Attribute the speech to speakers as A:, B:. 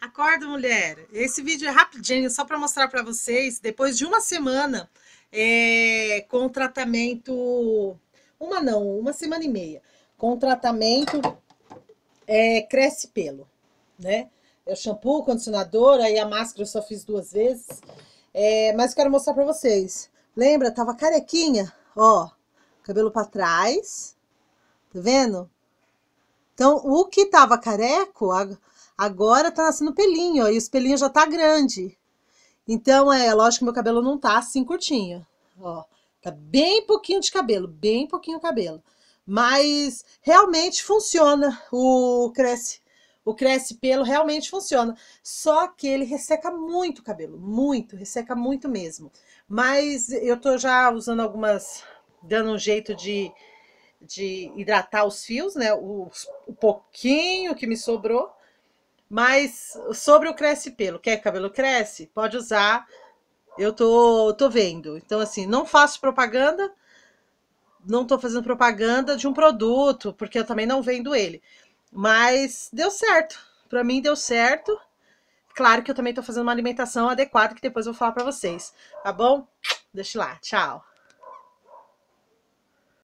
A: Acorda, mulher. Esse vídeo é rapidinho, só para mostrar para vocês. Depois de uma semana é, com tratamento... Uma não, uma semana e meia. Com tratamento é, cresce pelo, né? É o shampoo, condicionador, aí a máscara eu só fiz duas vezes. É, mas quero mostrar para vocês. Lembra? Tava carequinha, ó. Cabelo para trás. Tá vendo? Então, o que tava careco... A Agora tá nascendo pelinho, ó, e os pelinhos já tá grande. Então, é lógico que meu cabelo não tá assim curtinho, ó. Tá bem pouquinho de cabelo, bem pouquinho cabelo. Mas realmente funciona o cresce. O cresce pelo realmente funciona. Só que ele resseca muito o cabelo, muito, resseca muito mesmo. Mas eu tô já usando algumas, dando um jeito de, de hidratar os fios, né? O, o pouquinho que me sobrou mas sobre o cresce pelo, quer cabelo cresce? Pode usar. Eu tô, tô vendo. Então, assim, não faço propaganda, não tô fazendo propaganda de um produto, porque eu também não vendo ele. Mas deu certo. Para mim deu certo. Claro que eu também tô fazendo uma alimentação adequada, que depois eu vou falar para vocês, tá bom? Deixa lá, tchau.